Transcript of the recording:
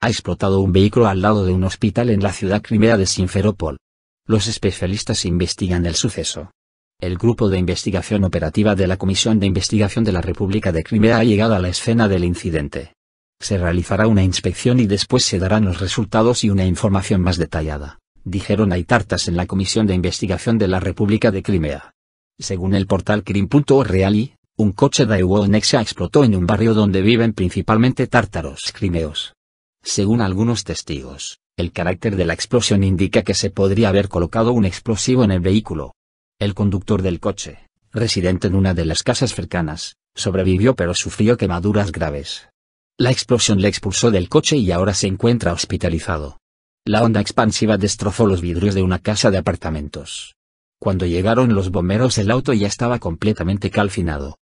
ha explotado un vehículo al lado de un hospital en la ciudad crimea de Sinferopol. Los especialistas investigan el suceso. El grupo de investigación operativa de la Comisión de Investigación de la República de Crimea ha llegado a la escena del incidente. Se realizará una inspección y después se darán los resultados y una información más detallada, dijeron hay tartas en la Comisión de Investigación de la República de Crimea. Según el portal Crim.org, un coche Daewoo Nexia explotó en un barrio donde viven principalmente tártaros crimeos. Según algunos testigos, el carácter de la explosión indica que se podría haber colocado un explosivo en el vehículo. El conductor del coche, residente en una de las casas cercanas, sobrevivió pero sufrió quemaduras graves. La explosión le expulsó del coche y ahora se encuentra hospitalizado. La onda expansiva destrozó los vidrios de una casa de apartamentos. Cuando llegaron los bomberos el auto ya estaba completamente calcinado.